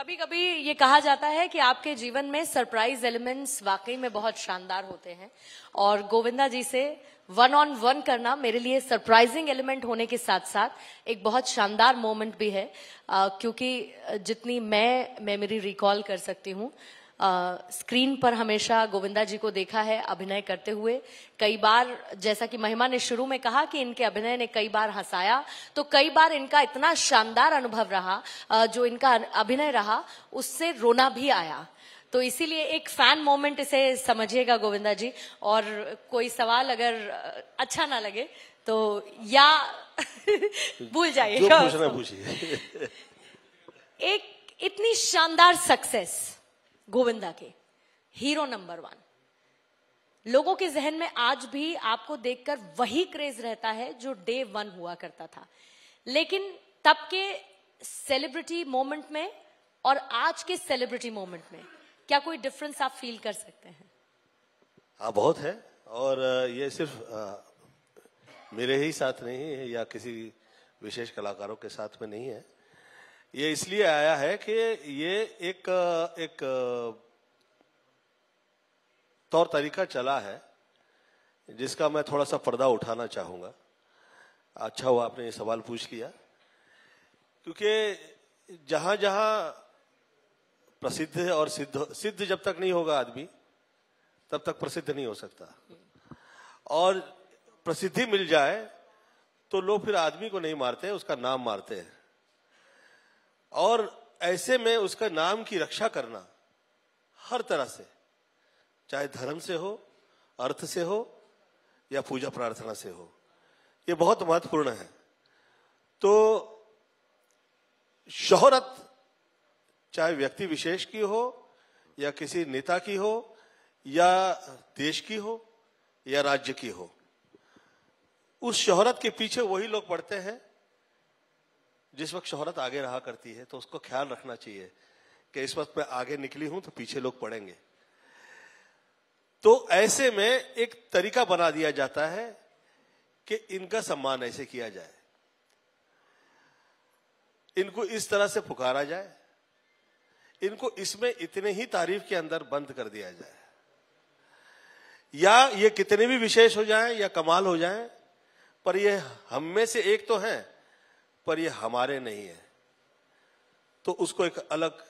कभी कभी ये कहा जाता है कि आपके जीवन में सरप्राइज एलिमेंट्स वाकई में बहुत शानदार होते हैं और गोविंदा जी से वन ऑन वन करना मेरे लिए सरप्राइजिंग एलिमेंट होने के साथ साथ एक बहुत शानदार मोमेंट भी है आ, क्योंकि जितनी मैं मेमोरी रिकॉल कर सकती हूँ स्क्रीन पर हमेशा गोविंदा जी को देखा है अभिनय करते हुए कई बार जैसा कि महिमा ने शुरू में कहा कि इनके अभिनय ने कई बार हंसाया तो कई बार इनका इतना शानदार अनुभव रहा जो इनका अभिनय रहा उससे रोना भी आया तो इसीलिए एक फैन मोमेंट इसे समझिएगा गोविंदा जी और कोई सवाल अगर अच्छा ना लगे तो या भूल जाइए एक इतनी शानदार सक्सेस गोविंदा के हीरो नंबर वन लोगों के जहन में आज भी आपको देखकर वही क्रेज रहता है जो डे वन हुआ करता था लेकिन तब के सेलिब्रिटी मोमेंट में और आज के सेलिब्रिटी मोमेंट में क्या कोई डिफरेंस आप फील कर सकते हैं हाँ बहुत है और ये सिर्फ आ, मेरे ही साथ नहीं है या किसी विशेष कलाकारों के साथ में नहीं है ये इसलिए आया है कि ये एक एक तौर तरीका चला है जिसका मैं थोड़ा सा पर्दा उठाना चाहूंगा अच्छा हुआ आपने ये सवाल पूछ लिया क्योंकि जहां जहां प्रसिद्ध और सिद्ध सिद्ध जब तक नहीं होगा आदमी तब तक प्रसिद्ध नहीं हो सकता और प्रसिद्धि मिल जाए तो लोग फिर आदमी को नहीं मारते उसका नाम मारते हैं और ऐसे में उसका नाम की रक्षा करना हर तरह से चाहे धर्म से हो अर्थ से हो या पूजा प्रार्थना से हो ये बहुत महत्वपूर्ण है तो शोहरत चाहे व्यक्ति विशेष की हो या किसी नेता की हो या देश की हो या राज्य की हो उस शोहरत के पीछे वही लोग पड़ते हैं जिस वक्त शोहरत आगे रहा करती है तो उसको ख्याल रखना चाहिए कि इस वक्त मैं आगे निकली हूं तो पीछे लोग पड़ेंगे तो ऐसे में एक तरीका बना दिया जाता है कि इनका सम्मान ऐसे किया जाए इनको इस तरह से पुकारा जाए इनको इसमें इतने ही तारीफ के अंदर बंद कर दिया जाए या ये कितने भी विशेष हो जाएं या कमाल हो जाएं पर ये हम में से एक तो हैं पर ये हमारे नहीं है तो उसको एक अलग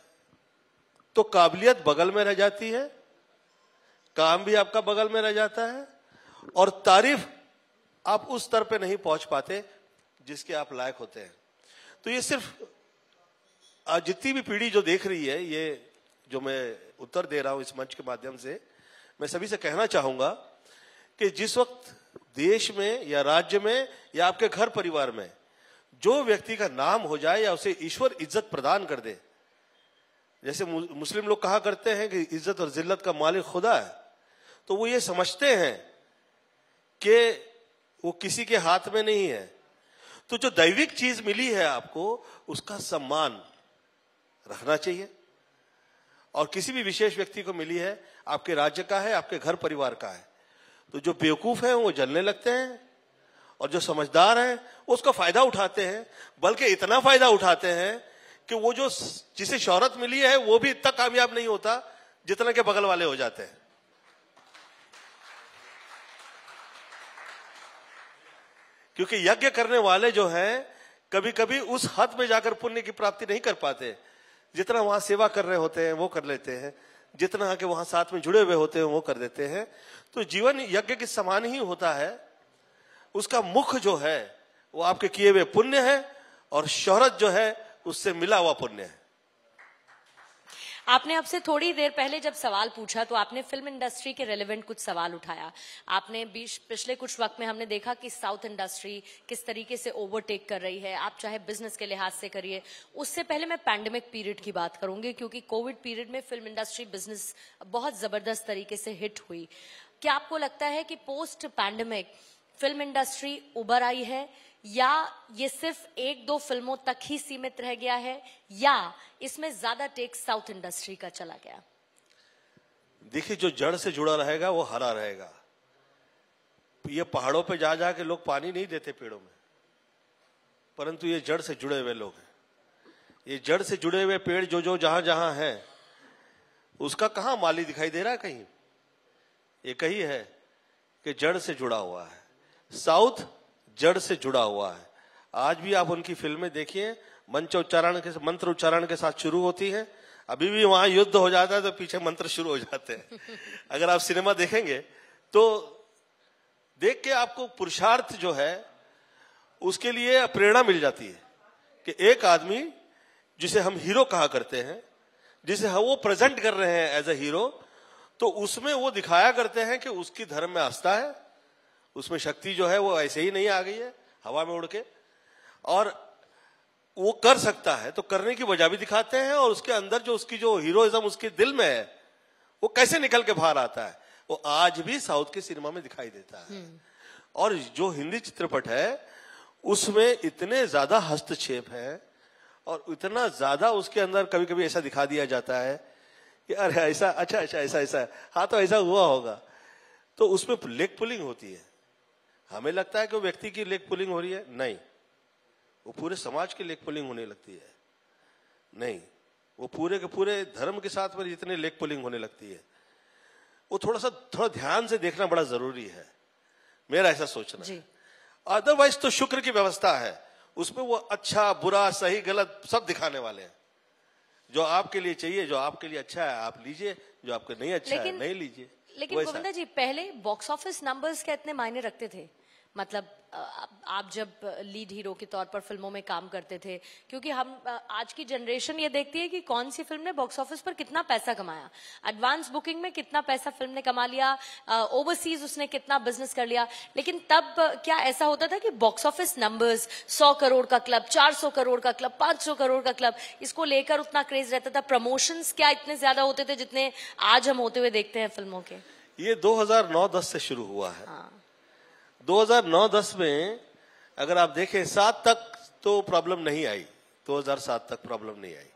तो काबिलियत बगल में रह जाती है काम भी आपका बगल में रह जाता है और तारीफ आप उस स्तर पे नहीं पहुंच पाते जिसके आप लायक होते हैं तो ये सिर्फ जितनी भी पीढ़ी जो देख रही है ये जो मैं उत्तर दे रहा हूं इस मंच के माध्यम से मैं सभी से कहना चाहूंगा कि जिस वक्त देश में या राज्य में या आपके घर परिवार में जो व्यक्ति का नाम हो जाए या उसे ईश्वर इज्जत प्रदान कर दे जैसे मुस्लिम लोग कहा करते हैं कि इज्जत और जिल्लत का मालिक खुदा है तो वो ये समझते हैं कि वो किसी के हाथ में नहीं है तो जो दैविक चीज मिली है आपको उसका सम्मान रखना चाहिए और किसी भी विशेष व्यक्ति को मिली है आपके राज्य का है आपके घर परिवार का है तो जो बेवकूफ है वो जलने लगते हैं और जो समझदार हैं उसको उसका फायदा उठाते हैं बल्कि इतना फायदा उठाते हैं कि वो जो जिसे शोहरत मिली है वो भी इतना कामयाब नहीं होता जितना के बगल वाले हो जाते हैं क्योंकि यज्ञ करने वाले जो हैं कभी कभी उस हद में जाकर पुण्य की प्राप्ति नहीं कर पाते जितना वहां सेवा कर रहे होते हैं वो कर लेते हैं जितना के वहां साथ में जुड़े हुए होते हैं वो कर देते हैं तो जीवन यज्ञ के समान ही होता है उसका मुख जो है वो आपके किए हुए पुण्य है और शोहरत जो है उससे मिला हुआ पुण्य है आपने आपसे थोड़ी देर पहले जब सवाल पूछा तो आपने फिल्म इंडस्ट्री के रेलेवेंट कुछ सवाल उठाया आपने बीच पिछले कुछ वक्त में हमने देखा कि साउथ इंडस्ट्री किस तरीके से ओवरटेक कर रही है आप चाहे बिजनेस के लिहाज से करिए उससे पहले मैं पैंडेमिक पीरियड की बात करूंगी क्योंकि कोविड पीरियड में फिल्म इंडस्ट्री बिजनेस बहुत जबरदस्त तरीके से हिट हुई क्या आपको लगता है कि पोस्ट पैंडेमिक फिल्म इंडस्ट्री उभर आई है या ये सिर्फ एक दो फिल्मों तक ही सीमित रह गया है या इसमें ज्यादा टेक साउथ इंडस्ट्री का चला गया देखिए जो जड़ से जुड़ा रहेगा वो हरा रहेगा ये पहाड़ों पे जा जा के लोग पानी नहीं देते पेड़ों में परंतु ये जड़ से जुड़े हुए लोग हैं ये जड़ से जुड़े हुए पेड़ जो जो जहां जहां है उसका कहा माली दिखाई दे रहा है कहीं ये कही है कि जड़ से जुड़ा हुआ है साउथ जड़ से जुड़ा हुआ है आज भी आप उनकी फिल्में देखिए मंच उच्चारण के मंत्र उच्चारण के साथ शुरू होती है अभी भी वहां युद्ध हो जाता है तो पीछे मंत्र शुरू हो जाते हैं अगर आप सिनेमा देखेंगे तो देख के आपको पुरुषार्थ जो है उसके लिए प्रेरणा मिल जाती है कि एक आदमी जिसे हम हीरो कहा करते हैं जिसे हम वो प्रेजेंट कर रहे हैं एज ए हीरो तो उसमें वो दिखाया करते हैं कि उसकी धर्म में आस्था है उसमें शक्ति जो है वो ऐसे ही नहीं आ गई है हवा में उड़ के और वो कर सकता है तो करने की वजह भी दिखाते हैं और उसके अंदर जो उसकी जो हीरोइज्म उसके दिल में है वो कैसे निकल के बाहर आता है वो आज भी साउथ के सिनेमा में दिखाई देता है हम्म। और जो हिंदी चित्रपट है उसमें इतने ज्यादा हस्तक्षेप है और इतना ज्यादा उसके अंदर कभी कभी ऐसा दिखा दिया जाता है कि अरे ऐसा अच्छा अच्छा ऐसा ऐसा हाँ तो ऐसा हुआ होगा तो उसमें लेग पुलिंग होती है हमें लगता है कि व्यक्ति की लेग पुलिंग हो रही है नहीं वो पूरे समाज की लेग पुलिंग होने लगती है नहीं वो पूरे के पूरे धर्म के साथ में जितने लेग पुलिंग होने लगती है वो थोड़ा सा थोड़ा ध्यान से देखना बड़ा जरूरी है मेरा ऐसा सोचना है अदरवाइज तो शुक्र की व्यवस्था है उसमें वो अच्छा बुरा सही गलत सब दिखाने वाले हैं जो आपके लिए चाहिए जो आपके लिए अच्छा है आप लीजिए जो आपके नहीं अच्छा है नहीं लीजिए लेकिन गोविंदा जी पहले बॉक्स ऑफिस नंबर्स क्या इतने मायने रखते थे मतलब आप जब लीड हीरो के तौर पर फिल्मों में काम करते थे क्योंकि हम आज की जनरेशन ये देखती है कि कौन सी फिल्म ने बॉक्स ऑफिस पर कितना पैसा कमाया एडवांस बुकिंग में कितना पैसा फिल्म ने कमा लिया ओवरसीज उसने कितना बिजनेस कर लिया लेकिन तब क्या ऐसा होता था कि बॉक्स ऑफिस नंबर्स सौ करोड़ का क्लब चार करोड़ का क्लब पांच करोड़ का क्लब इसको लेकर उतना क्रेज रहता था प्रमोशन क्या इतने ज्यादा होते थे जितने आज हम होते हुए देखते हैं फिल्मों के ये दो हजार से शुरू हुआ है हाँ। 2009-10 में अगर आप देखें सात तक तो प्रॉब्लम नहीं आई 2007 तक प्रॉब्लम नहीं आई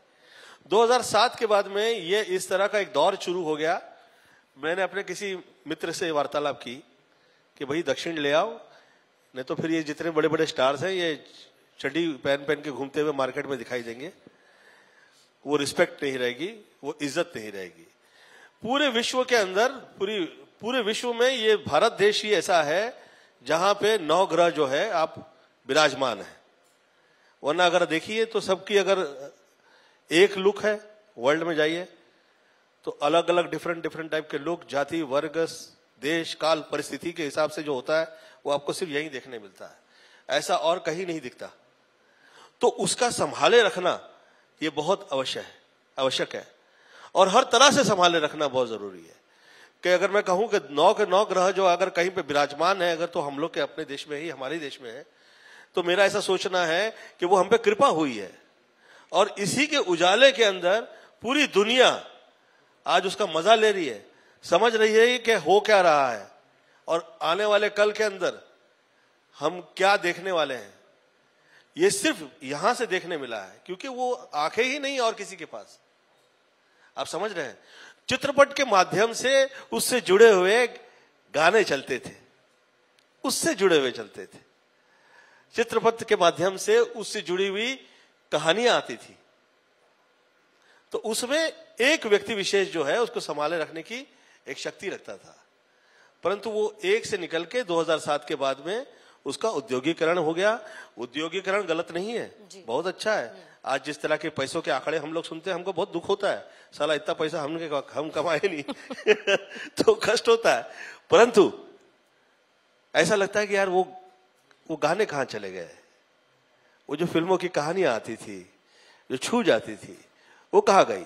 2007 के बाद में ये इस तरह का एक दौर शुरू हो गया मैंने अपने किसी मित्र से वार्तालाप की कि भाई दक्षिण ले आओ नहीं तो फिर ये जितने बड़े बड़े स्टार्स हैं ये चड्डी पहन पहन के घूमते हुए मार्केट में दिखाई देंगे वो रिस्पेक्ट नहीं रहेगी वो इज्जत नहीं रहेगी पूरे विश्व के अंदर पूरी पूरे विश्व में ये भारत देश ही ऐसा है जहां पे नौ ग्रह जो है आप विराजमान है वरना अगर देखिए तो सबकी अगर एक लुक है वर्ल्ड में जाइए तो अलग अलग डिफरेंट डिफरेंट टाइप के लुक जाति वर्ग देश काल परिस्थिति के हिसाब से जो होता है वो आपको सिर्फ यही देखने मिलता है ऐसा और कहीं नहीं दिखता तो उसका संभाले रखना ये बहुत अवश्य है आवश्यक है और हर तरह से संभाले रखना बहुत जरूरी है कि अगर मैं कहूं कि नौ के नौ ग्रह जो अगर कहीं पे विराजमान है अगर तो हम लोग के अपने देश में ही हमारे देश में है तो मेरा ऐसा सोचना है कि वो हम पे कृपा हुई है और इसी के उजाले के अंदर पूरी दुनिया आज उसका मजा ले रही है समझ रही है कि हो क्या रहा है और आने वाले कल के अंदर हम क्या देखने वाले हैं ये सिर्फ यहां से देखने मिला है क्योंकि वो आंखें ही नहीं और किसी के पास आप समझ रहे हैं चित्रपट के माध्यम से उससे जुड़े हुए गाने चलते थे उससे जुड़े हुए चलते थे चित्रपट के माध्यम से उससे जुड़ी हुई कहानियां आती थी तो उसमें एक व्यक्ति विशेष जो है उसको संभाले रखने की एक शक्ति रखता था परंतु वो एक से निकल के 2007 के बाद में उसका उद्योगिकरण हो गया उद्योगीकरण गलत नहीं है बहुत अच्छा है आज जिस तरह के पैसों के आंकड़े हम लोग सुनते हैं हमको बहुत दुख होता है साला इतना पैसा हमने हम कमाए नहीं तो कष्ट होता है परंतु ऐसा लगता है कि यार वो वो गाने कहाँ चले गए वो जो फिल्मों की कहानियां आती थी जो छू जाती थी वो कहा गई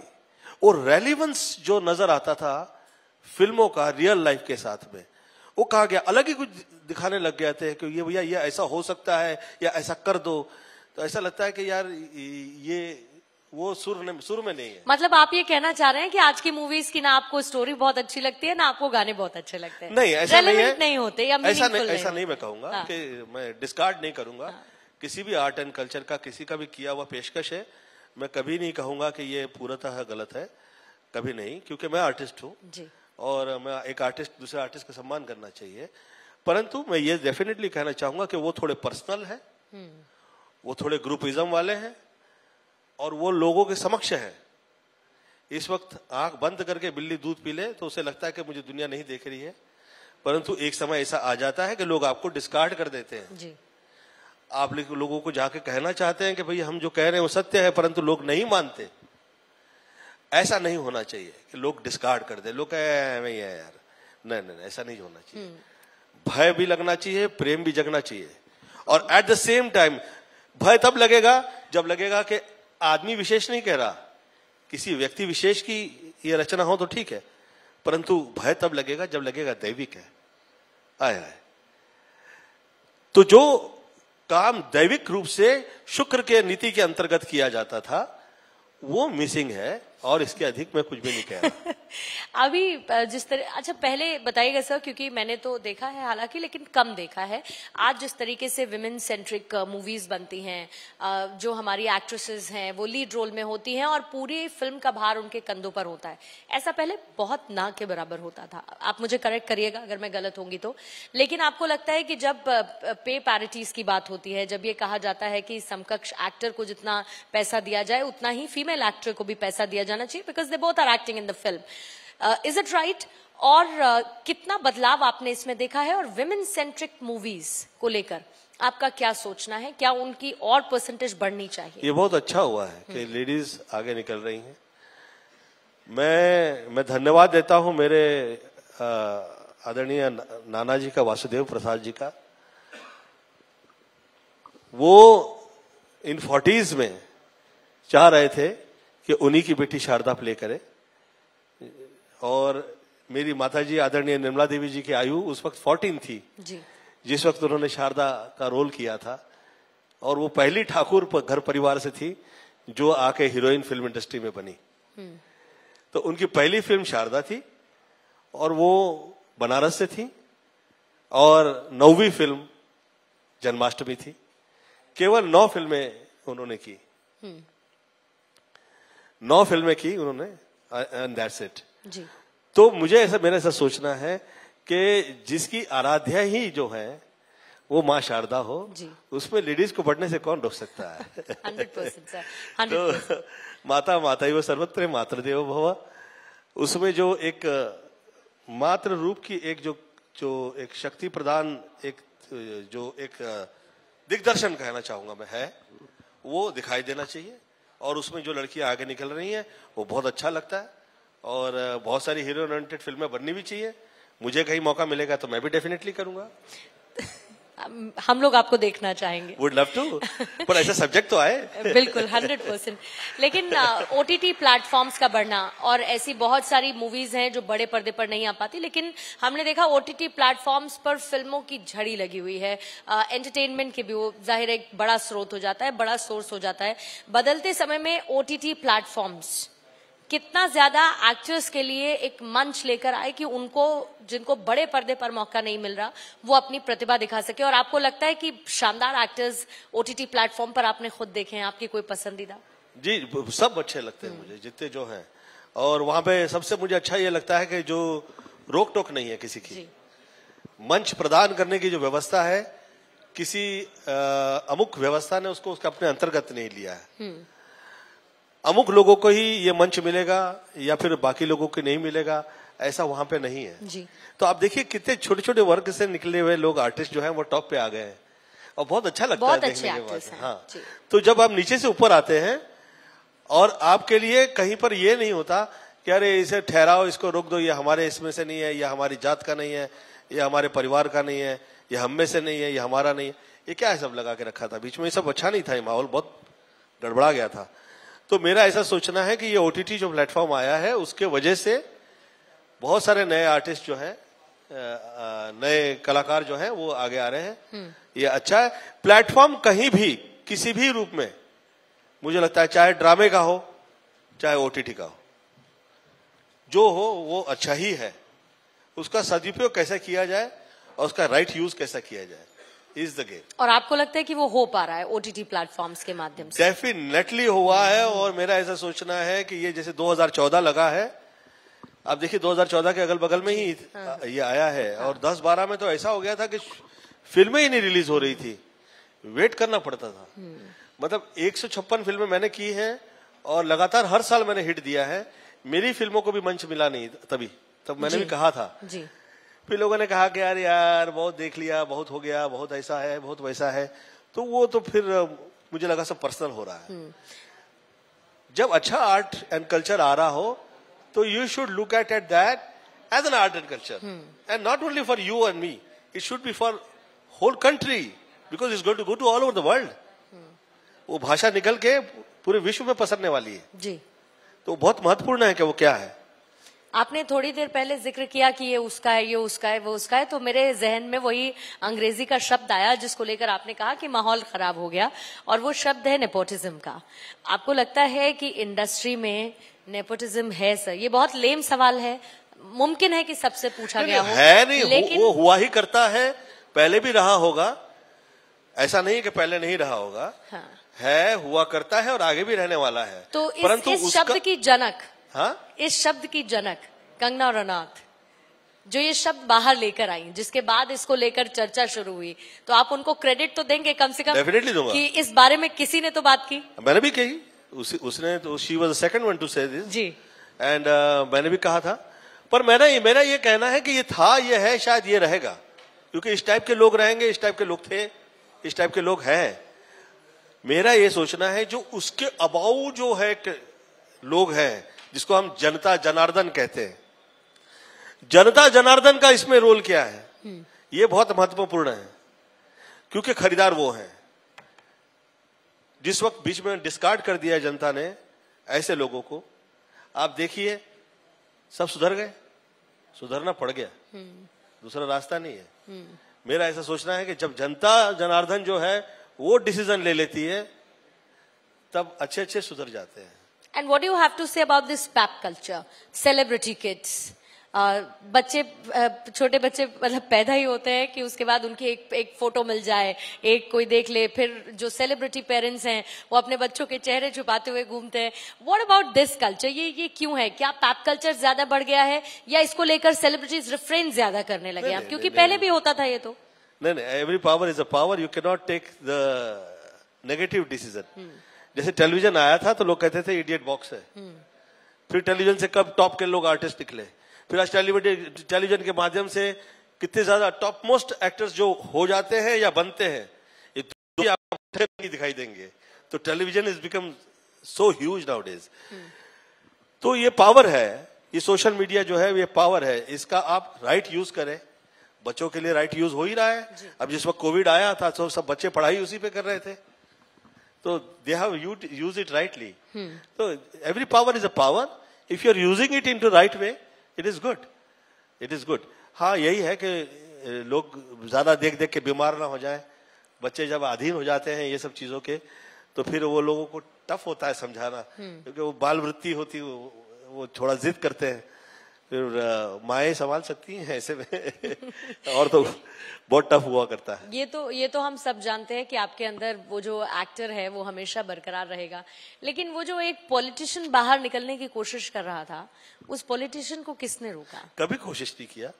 वो रेलिवेंस जो नजर आता था फिल्मों का रियल लाइफ के साथ में वो कहा गया अलग ही कुछ दिखाने लग गए थे कि ये भैया ये ऐसा हो सकता है या ऐसा कर दो तो ऐसा लगता है कि यार ये वो सुर ने, सुर में नहीं है मतलब आप ये कहना चाह रहे हैं कि आज की मूवीज की ना आपको स्टोरी बहुत अच्छी लगती है ना आपको गाने बहुत अच्छे लगते हैं नहीं ऐसा नहीं है नहीं होते या ऐसा नहीं, नहीं ऐसा नहीं मैं कहूंगा हाँ। कि मैं डिस्कार्ड नहीं करूंगा हाँ। किसी भी आर्ट एंड कल्चर का किसी का भी किया हुआ पेशकश है मैं कभी नहीं कहूंगा कि ये पूरा गलत है कभी नहीं क्योंकि मैं आर्टिस्ट हूँ और मैं एक आर्टिस्ट दूसरे आर्टिस्ट का सम्मान करना चाहिए परंतु मैं ये डेफिनेटली कहना चाहूंगा कि वो थोड़े पर्सनल है हम्म। वो थोड़े ग्रुपिज्म वाले हैं और वो लोगों के समक्ष है इस वक्त आंख बंद करके बिल्ली दूध पी ले तो उसे लगता है कि मुझे दुनिया नहीं देख रही है परंतु एक समय ऐसा आ जाता है कि लोग आपको डिस्कार्ड कर देते हैं जी। आप लोगों को जाके कहना चाहते हैं कि भाई हम जो कह रहे हैं वो सत्य है परंतु लोग नहीं मानते ऐसा नहीं होना चाहिए कि लोग डिस्कार्ड कर दे लोग है यार नहीं नहीं ऐसा नहीं होना चाहिए हम्म। भय भी लगना चाहिए प्रेम भी जगना चाहिए और एट द सेम टाइम भय तब लगेगा जब लगेगा कि आदमी विशेष नहीं कह रहा किसी व्यक्ति विशेष की यह रचना हो तो ठीक है परंतु भय तब लगेगा जब लगेगा दैविक है आय आय तो जो काम दैविक रूप से शुक्र के नीति के अंतर्गत किया जाता था वो मिसिंग है और इसके अधिक मैं कुछ भी नहीं कह रहा अभी जिस तरह अच्छा पहले बताइएगा सर क्योंकि मैंने तो देखा है हालांकि लेकिन कम देखा है आज जिस तरीके से विमेन सेंट्रिक मूवीज बनती हैं जो हमारी एक्ट्रेसेस हैं वो लीड रोल में होती हैं और पूरी फिल्म का भार उनके कंधों पर होता है ऐसा पहले बहुत ना के बराबर होता था आप मुझे करेक्ट करिएगा अगर मैं गलत होंगी तो लेकिन आपको लगता है कि जब पे पैरिटीज की बात होती है जब ये कहा जाता है कि समकक्ष एक्टर को जितना पैसा दिया जाए उतना ही फीमेल एक्टर को भी पैसा दिया जाए जाना चाहिए because they both are acting in the film is it right और uh, कितना बदलाव आपने इसमें देखा है और विमेन सेंट्रिक मूवीज को लेकर आपका क्या सोचना है क्या उनकी और परसेंटेज बढ़नी चाहिए ये बहुत अच्छा हुआ है कि लेडीज हम्म। आगे निकल रही हैं मैं मैं धन्यवाद देता हूं मेरे uh, आदरणीय नाना जी का वासुदेव प्रसाद जी का वो इन फोर्टीज में चाह रहे थे कि उन्हीं की बेटी शारदा प्ले करे और मेरी माताजी आदरणीय निर्मला देवी जी की आयु उस वक्त 14 थी जी। जिस वक्त उन्होंने शारदा का रोल किया था और वो पहली ठाकुर पर घर परिवार से थी जो आके हीरोइन फिल्म इंडस्ट्री में बनी हम्म। तो उनकी पहली फिल्म शारदा थी और वो बनारस से थी और नौवीं फिल्म जन्माष्टमी थी केवल नौ फिल्में उन्होंने की हम्म। नौ फिल्में की उन्होंने एंड दैट्स इट तो मुझे ऐसा मेरा ऐसा सोचना है कि जिसकी आराध्या ही जो है वो माँ शारदा हो उसमें लेडीज को पढ़ने से कौन रोक सकता है 100% 100%. तो माता माता ही वो सर्वत्र मातृदेव भवा उसमें जो एक मात्र रूप की एक जो जो एक शक्ति प्रदान एक जो एक दिग्दर्शन कहना चाहूंगा मैं है वो दिखाई देना चाहिए और उसमें जो लड़कियां आगे निकल रही हैं वो बहुत अच्छा लगता है और बहुत सारी हीरो ओरिएंटेड फिल्में बननी भी चाहिए मुझे कहीं मौका मिलेगा तो मैं भी डेफिनेटली करूंगा हम लोग आपको देखना चाहेंगे वुड लव टू पर ऐसा सब्जेक्ट तो आए बिल्कुल हंड्रेड परसेंट लेकिन ओ टी टी प्लेटफॉर्म्स का बढ़ना और ऐसी बहुत सारी मूवीज हैं जो बड़े पर्दे पर नहीं आ पाती लेकिन हमने देखा ओ टी टी प्लेटफॉर्म्स पर फिल्मों की झड़ी लगी हुई है एंटरटेनमेंट uh, के भी वो जाहिर एक बड़ा स्रोत हो जाता है बड़ा सोर्स हो जाता है बदलते समय में ओ टी टी प्लेटफॉर्म्स कितना ज्यादा एक्टर्स के लिए एक मंच लेकर आए कि उनको जिनको बड़े पर्दे पर मौका नहीं मिल रहा वो अपनी प्रतिभा दिखा सके और आपको लगता है कि शानदार एक्टर्स ओटीटी प्लेटफॉर्म पर आपने खुद देखे हैं आपकी कोई पसंदीदा जी सब अच्छे लगते हैं हम्म। मुझे जितने जो हैं और वहां पे सबसे मुझे अच्छा ये लगता है कि जो रोक टोक नहीं है किसी की मंच प्रदान करने की जो व्यवस्था है किसी अमुख व्यवस्था ने उसको उसका अपने अंतर्गत नहीं लिया है हम्म। अमुक लोगों को ही ये मंच मिलेगा या फिर बाकी लोगों को नहीं मिलेगा ऐसा वहां पे नहीं है जी। तो आप देखिए कितने छोटे छोटे वर्ग से निकले हुए लोग आर्टिस्ट जो है वो टॉप पे आ गए हैं और बहुत अच्छा लगता बहुत है अच्छे देखने के हाँ तो जब आप नीचे से ऊपर आते हैं और आपके लिए कहीं पर ये नहीं होता कि अरे इसे ठहराओ इसको रोक दो ये हमारे इसमें से नहीं है या हमारी जात का नहीं है या हमारे परिवार का नहीं है या हमें से नहीं है या हमारा नहीं है ये क्या है सब लगा के रखा था बीच में ये सब अच्छा नहीं था ये माहौल बहुत गड़बड़ा गया था तो मेरा ऐसा सोचना है कि ये ओटीटी जो प्लेटफॉर्म आया है उसके वजह से बहुत सारे नए आर्टिस्ट जो है नए कलाकार जो है वो आगे आ रहे हैं हम्म। ये अच्छा है प्लेटफॉर्म कहीं भी किसी भी रूप में मुझे लगता है चाहे ड्रामे का हो चाहे ओटीटी का हो जो हो वो अच्छा ही है उसका सदुपयोग कैसे किया जाए और उसका राइट यूज कैसा किया जाए इज द गेम और आपको लगता है कि वो हो पा रहा है ओटीटी प्लेटफॉर्म्स के माध्यम से डेफिनेटली हुआ है और मेरा ऐसा सोचना है कि ये जैसे 2014 लगा है आप देखिए 2014 के अगल बगल में ही हाँ। ये आया है और 10-12 में तो ऐसा हो गया था कि फिल्में ही नहीं रिलीज हो रही थी वेट करना पड़ता था हम्म। मतलब एक फिल्में मैंने की है और लगातार हर साल मैंने हिट दिया है मेरी फिल्मों को भी मंच मिला नहीं तभी तब मैंने भी कहा था जी फिर लोगों ने कहा कि यार यार बहुत देख लिया बहुत हो गया बहुत ऐसा है बहुत वैसा है तो वो तो फिर मुझे लगा सब पर्सनल हो रहा है हम्म। जब अच्छा आर्ट एंड कल्चर आ रहा हो तो you should look at at that as an art and culture and not only for you and me it should be for whole country because is going to go to all over the world वो भाषा निकल के पूरे विश्व में पसरने वाली है जी तो बहुत महत्वपूर्ण है कि वो क्या है आपने थोड़ी देर पहले जिक्र किया कि ये उसका है ये उसका है वो उसका है तो मेरे जहन में वही अंग्रेजी का शब्द आया जिसको लेकर आपने कहा कि माहौल खराब हो गया और वो शब्द है नेपोटिज्म का आपको लगता है कि इंडस्ट्री में नेपोटिज्म है सर ये बहुत लेम सवाल है मुमकिन है कि सबसे पूछा गया हो है नहीं लेकिन वो हुआ ही करता है पहले भी रहा होगा ऐसा नहीं कि पहले नहीं रहा होगा हाँ। है हुआ करता है और आगे भी रहने वाला है तो इस, इस शब्द की जनक हाँ इस शब्द की जनक कंगना रनौत जो ये शब्द बाहर लेकर आई जिसके बाद इसको लेकर चर्चा शुरू हुई तो आप उनको क्रेडिट तो देंगे कम से कम डेफिनेटली दूंगा कि इस बारे में किसी ने तो बात की मैंने भी कही उस, उसने तो she was second one to say this जी एंड uh, मैंने भी कहा था पर मैंने मेरा ये कहना है कि ये था ये है शायद ये रहेगा क्योंकि इस टाइप के लोग रहेंगे इस टाइप के लोग थे इस टाइप के लोग हैं मेरा ये सोचना है जो उसके अबाउ जो है लोग हैं जिसको हम जनता जनार्दन कहते हैं जनता जनार्दन का इसमें रोल क्या है ये बहुत महत्वपूर्ण है क्योंकि खरीदार वो है जिस वक्त बीच में डिस्कार्ड कर दिया जनता ने ऐसे लोगों को आप देखिए सब सुधर गए सुधरना पड़ गया दूसरा रास्ता नहीं है मेरा ऐसा सोचना है कि जब जनता जनार्दन जो है वो डिसीजन ले लेती है तब अच्छे अच्छे सुधर जाते हैं and what you have to say about this pap culture celebrity kids बच्चे uh, छोटे बच्चे मतलब पैदा ही होते हैं कि उसके बाद उनकी एक एक फोटो मिल जाए एक कोई देख ले फिर जो सेलिब्रिटी पेरेंट्स हैं वो अपने बच्चों के चेहरे छुपाते हुए घूमते हैं व्हाट अबाउट दिस कल्चर ये ये क्यों है क्या पैप कल्चर ज्यादा बढ़ गया है या इसको लेकर सेलिब्रिटीज रिफ्रेन ज्यादा करने लगे आप क्योंकि पहले भी होता था ये तो नहीं every power is a power you can not take the negative decision जैसे टेलीविजन आया था तो लोग कहते थे इडियट बॉक्स है हम्म। फिर टेलीविजन से कब टॉप के लोग आर्टिस्ट निकले फिर आज टेलीविजन के माध्यम से कितने ज्यादा टॉप मोस्ट एक्टर्स जो हो जाते हैं या बनते हैं ये तो आपको दिखाई देंगे तो television is become so huge nowadays तो ये पावर है ये सोशल मीडिया जो है ये पावर है इसका आप राइट यूज करें बच्चों के लिए राइट यूज हो ही रहा है अब जिस वक्त कोविड आया था तो सब बच्चे पढ़ाई उसी पे कर रहे थे So they have used it rightly. Hmm. So every power is a power. If you are using it in the right way, it is good. It is good. हाँ यही है कि लोग ज्यादा देख देख के बीमार ना हो जाए बच्चे जब अधीन हो जाते हैं ये सब चीजों के तो फिर वो लोगों को टफ होता है समझाना क्योंकि वो बाल वृत्ति होती वो, वो थोड़ा जिद करते हैं माए संभाल सकती हैं ऐसे में और तो बहुत टफ हुआ करता है ये तो ये तो हम सब जानते हैं कि आपके अंदर वो जो एक्टर है वो हमेशा बरकरार रहेगा लेकिन वो जो एक पॉलिटिशियन बाहर निकलने की कोशिश कर रहा था उस पॉलिटिशियन को किसने रोका कभी कोशिश नहीं किया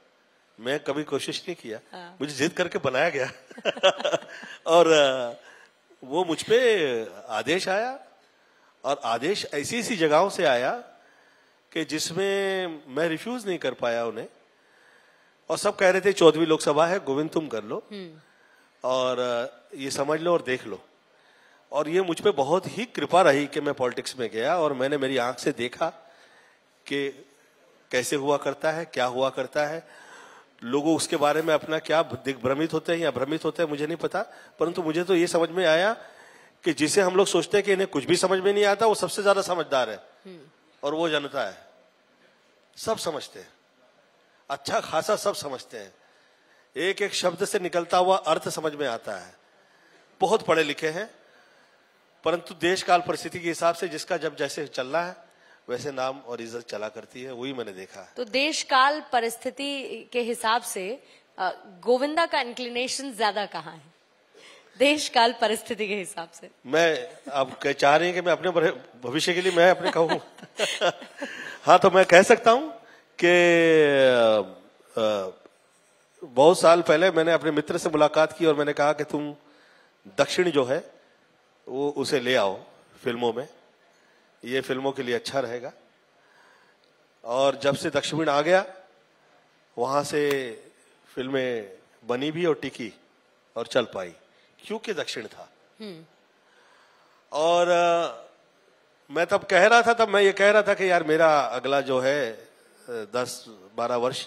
मैं कभी कोशिश नहीं किया हाँ। मुझे जिद करके बनाया गया और वो मुझ पे आदेश आया और आदेश ऐसी ऐसी जगहों से आया कि जिसमें मैं रिफ्यूज नहीं कर पाया उन्हें और सब कह रहे थे चौदहवीं लोकसभा है गोविंद तुम कर लो हम्म। और ये समझ लो और देख लो और ये मुझ पर बहुत ही कृपा रही कि मैं पॉलिटिक्स में गया और मैंने मेरी आंख से देखा कि कैसे हुआ करता है क्या हुआ करता है लोगों उसके बारे में अपना क्या दिग्भ्रमित होते हैं या भ्रमित होते हैं मुझे नहीं पता परंतु मुझे तो ये समझ में आया कि जिसे हम लोग सोचते हैं कि इन्हें कुछ भी समझ में नहीं आता वो सबसे ज्यादा समझदार है हम्म। और वो जनता है सब समझते हैं अच्छा खासा सब समझते हैं एक एक शब्द से निकलता हुआ अर्थ समझ में आता है बहुत पढ़े लिखे हैं परंतु देश काल परिस्थिति के हिसाब से जिसका जब जैसे चलना है वैसे नाम और इज्जत चला करती है वही मैंने देखा तो देश काल परिस्थिति के हिसाब से गोविंदा का इंक्लिनेशन ज्यादा कहाँ है देश काल परिस्थिति के हिसाब से मैं आप चाह रही हैं कि मैं अपने भविष्य के लिए मैं अपने कहूँ हाँ तो मैं कह सकता हूँ कि बहुत साल पहले मैंने अपने मित्र से मुलाकात की और मैंने कहा कि तुम दक्षिण जो है वो उसे ले आओ फिल्मों में ये फिल्मों के लिए अच्छा रहेगा और जब से दक्षिण आ गया वहाँ से फिल्में बनी भी और टिकी और चल पाई क्यू के दक्षिण था हम्म। और आ, मैं तब कह रहा था तब मैं ये कह रहा था कि यार मेरा अगला जो है दस बारह वर्ष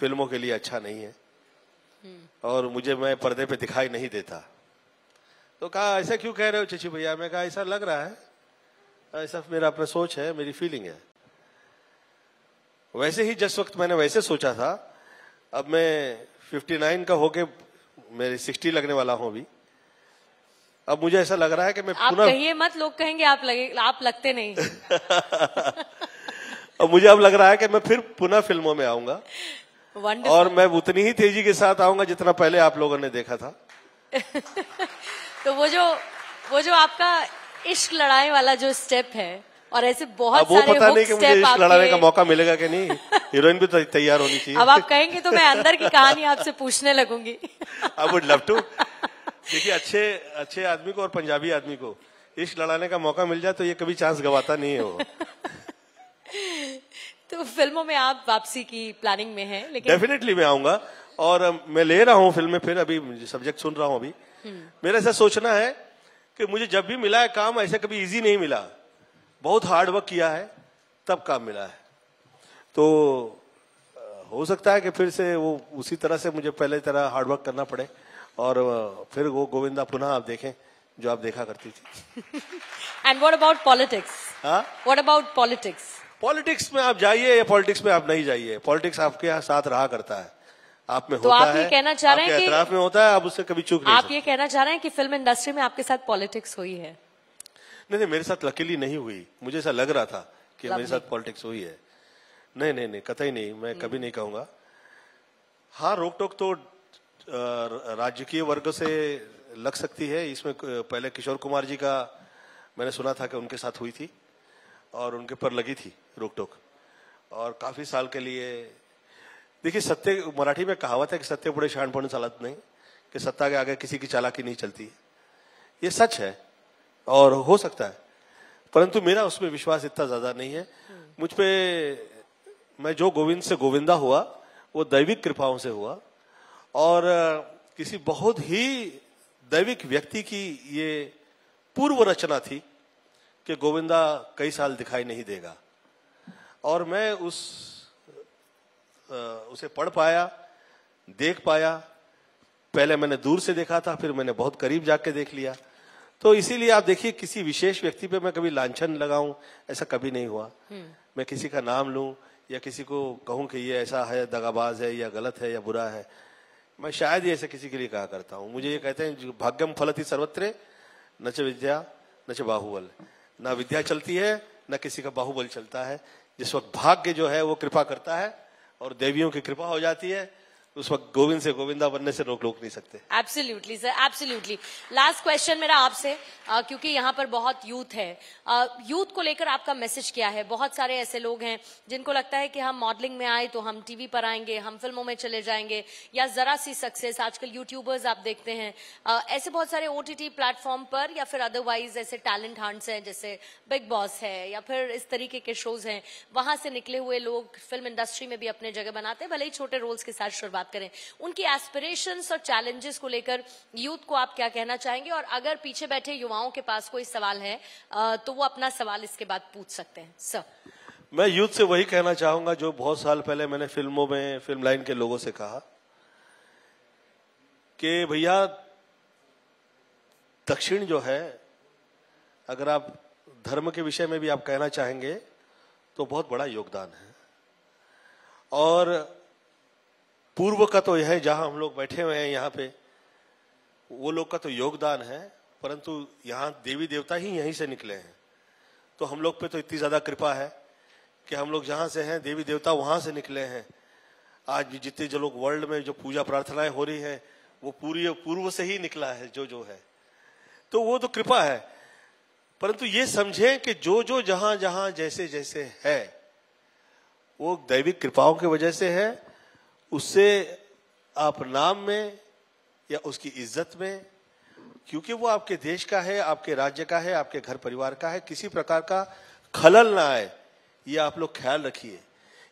फिल्मों के लिए अच्छा नहीं है हम्म। और मुझे मैं पर्दे पे दिखाई नहीं देता तो कहा ऐसा क्यों कह रहे हो चची भैया मैं कहा ऐसा लग रहा है ऐसा मेरा अपना सोच है मेरी फीलिंग है वैसे ही जिस वक्त मैंने वैसे सोचा था अब मैं 59 का होके मेरे सिक्सटी लगने वाला हूँ अभी अब मुझे ऐसा लग रहा है कि मैं आप पुनः कहिए मत लोग कहेंगे आप लगे आप लगते नहीं अब मुझे अब लग रहा है कि मैं फिर पुनः फिल्मों में आऊंगा और मैं उतनी ही तेजी के साथ आऊंगा जितना पहले आप लोगों ने देखा था तो वो जो वो जो आपका इश्क लड़ाई वाला जो स्टेप है और ऐसे बहुत वो सारे पता नहीं कि मुझे इश्क लड़ाने का मौका मिलेगा कि नहीं हीरोइन भी तो तैयार होनी चाहिए अब आप कहेंगे तो मैं अंदर की कहानी आपसे पूछने लगूंगी आई वुड लव टू देखिए अच्छे अच्छे आदमी को और पंजाबी आदमी को इश्क लड़ाने का मौका मिल जाए तो ये कभी चांस गवाता नहीं है वो तो फिल्मों में आप वापसी की प्लानिंग में है लेकिन डेफिनेटली मैं आऊंगा और मैं ले रहा हूँ फिल्म फिर अभी सब्जेक्ट सुन रहा हूँ अभी हम्म। मेरा ऐसा सोचना है कि मुझे जब भी मिला है काम ऐसा कभी इजी नहीं मिला बहुत हार्डवर्क किया है तब काम मिला है तो हो सकता है कि फिर से वो उसी तरह से मुझे पहले तरह हार्डवर्क करना पड़े और फिर वो गोविंदा पुनः आप देखें जो आप देखा करती थी and what about politics what about politics politics में आप जाइए या पॉलिटिक्स में आप नहीं जाइए पॉलिटिक्स आपके यहाँ साथ रहा करता है आप में तो होता आप ये है, कहना चाह रहे हैं कि में होता है आप उससे कभी चूक आप ये कहना चाह रहे हैं कि फिल्म इंडस्ट्री में आपके साथ पॉलिटिक्स हुई है नहीं नहीं मेरे साथ लकीली नहीं हुई मुझे ऐसा लग रहा था कि मेरे साथ पॉलिटिक्स हुई है नहीं नहीं नहीं कतई नहीं मैं कभी हम्म। नहीं कहूंगा हाँ रोक टोक तो राजकीय वर्ग से लग सकती है इसमें पहले किशोर कुमार जी का मैंने सुना था कि उनके साथ हुई थी और उनके पर लगी थी रोक टोक और काफी साल के लिए देखिए सत्य मराठी में कहावत है कि सत्य बुढ़े शानपण चालत नहीं कि सत्ता के आगे किसी की चालाकी नहीं चलती ये सच है और हो सकता है परंतु मेरा उसमें विश्वास इतना ज्यादा नहीं है मुझ पे मैं जो गोविंद से गोविंदा हुआ वो दैविक कृपाओं से हुआ और किसी बहुत ही दैविक व्यक्ति की ये पूर्व रचना थी कि गोविंदा कई साल दिखाई नहीं देगा और मैं उस उसे पढ़ पाया देख पाया पहले मैंने दूर से देखा था फिर मैंने बहुत करीब जाके देख लिया तो इसीलिए आप देखिए किसी विशेष व्यक्ति पे मैं कभी लांछन लगाऊं ऐसा कभी नहीं हुआ हम्म। मैं किसी का नाम लू या किसी को कहूं कि ये ऐसा है दगाबाज है या गलत है या बुरा है मैं शायद ही ऐसे किसी के लिए कहा करता हूं मुझे ये कहते हैं भाग्यम फलती सर्वत्र न च विद्या न च बाहुबल ना विद्या चलती है न किसी का बाहुबल चलता है जिस वक्त भाग्य जो है वो कृपा करता है और देवियों की कृपा हो जाती है उस वक्त गोविंद से गोविंदा बनने से रोक रोक नहीं सकते absolutely sir absolutely last question मेरा आपसे क्योंकि यहाँ पर बहुत यूथ है यूथ को लेकर आपका मैसेज क्या है बहुत सारे ऐसे लोग हैं जिनको लगता है कि हम मॉडलिंग में आए तो हम टीवी पर आएंगे हम फिल्मों में चले जाएंगे या जरा सी सक्सेस आजकल यूट्यूबर्स आप देखते हैं आ, ऐसे बहुत सारे ओ टी प्लेटफॉर्म पर या फिर अदरवाइज ऐसे टैलेंट हंट्स हैं जैसे बिग बॉस है या फिर इस तरीके के शोज हैं वहां से निकले हुए लोग फिल्म इंडस्ट्री में भी अपने जगह बनाते हैं भले ही छोटे रोल्स के साथ शुरुआत बात करें उनकी एस्पिरेशंस और चैलेंजेस को लेकर यूथ को आप क्या कहना चाहेंगे और अगर पीछे बैठे युवाओं के पास कोई सवाल है तो वो अपना सवाल इसके बाद पूछ सकते हैं सर मैं यूथ से वही कहना चाहूंगा जो बहुत साल पहले मैंने फिल्मों में फिल्म लाइन के लोगों से कहा कि भैया दक्षिण जो है अगर आप धर्म के विषय में भी आप कहना चाहेंगे तो बहुत बड़ा योगदान है और पूर्व का तो यह है जहां हम लोग बैठे हुए हैं यहाँ पे वो लोग का तो योगदान है परंतु यहाँ देवी देवता ही यहीं से निकले हैं तो हम लोग पे तो इतनी ज्यादा कृपा है कि हम लोग जहां से हैं देवी देवता वहां से निकले हैं आज जितने जो लोग वर्ल्ड में जो पूजा प्रार्थनाएं हो रही है वो पूरी पूर्व से ही निकला है जो जो है तो वो तो कृपा है परंतु ये समझे कि जो जो जहां जहां जैसे जैसे है वो दैविक कृपाओं की वजह से है उससे आप नाम में या उसकी इज्जत में क्योंकि वो आपके देश का है आपके राज्य का है आपके घर परिवार का है किसी प्रकार का खलल ना आए ये आप लोग ख्याल रखिए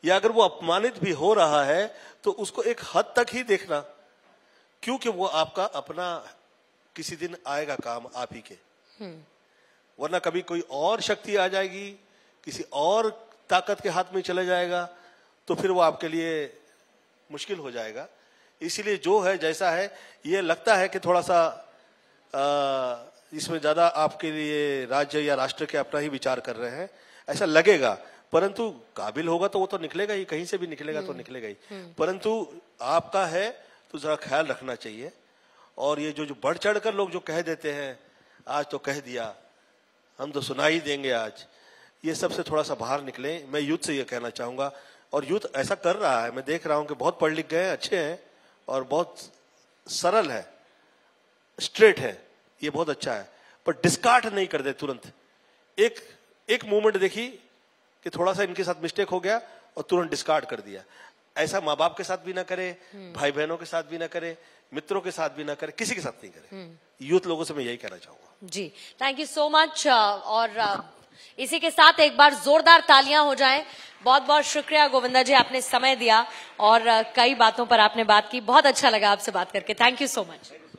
या अगर वो अपमानित भी हो रहा है तो उसको एक हद तक ही देखना क्योंकि वो आपका अपना किसी दिन आएगा काम आप ही के हम्म। वरना कभी कोई और शक्ति आ जाएगी किसी और ताकत के हाथ में चला जाएगा तो फिर वो आपके लिए मुश्किल हो जाएगा इसीलिए जो है जैसा है ये लगता है कि थोड़ा सा इसमें ज़्यादा आपके लिए राज्य या राष्ट्र के अपना ही विचार कर रहे हैं ऐसा लगेगा परंतु काबिल होगा तो वो तो निकलेगा ही कहीं से भी निकलेगा तो हम्म, निकलेगा ही हम्म। परंतु आपका है तो ज़रा ख्याल रखना चाहिए और ये जो जो बढ़ चढ़ कर लोग जो कह देते हैं आज तो कह दिया हम तो सुना ही देंगे आज ये सबसे थोड़ा सा बाहर निकले मैं युद्ध से ये कहना चाहूंगा और यूथ ऐसा कर रहा है मैं देख रहा हूं कि बहुत पढ़ लिख गए हैं अच्छे हैं और बहुत सरल है स्ट्रेट है ये बहुत अच्छा है पर डिस्कार्ड नहीं कर दे तुरंत एक एक मूवमेंट देखी कि थोड़ा सा इनके साथ मिस्टेक हो गया और तुरंत डिस्कार्ड कर दिया ऐसा माँ बाप के साथ भी ना करे हम्म। भाई बहनों के साथ भी ना करे मित्रों के साथ भी ना करे किसी के साथ नहीं करे हम्म। यूथ लोगों से मैं यही कहना चाहूंगा जी थैंक यू सो मच और uh, इसी के साथ एक बार जोरदार तालियां हो जाएं बहुत बहुत शुक्रिया गोविंदा जी आपने समय दिया और कई बातों पर आपने बात की बहुत अच्छा लगा आपसे बात करके थैंक यू सो मच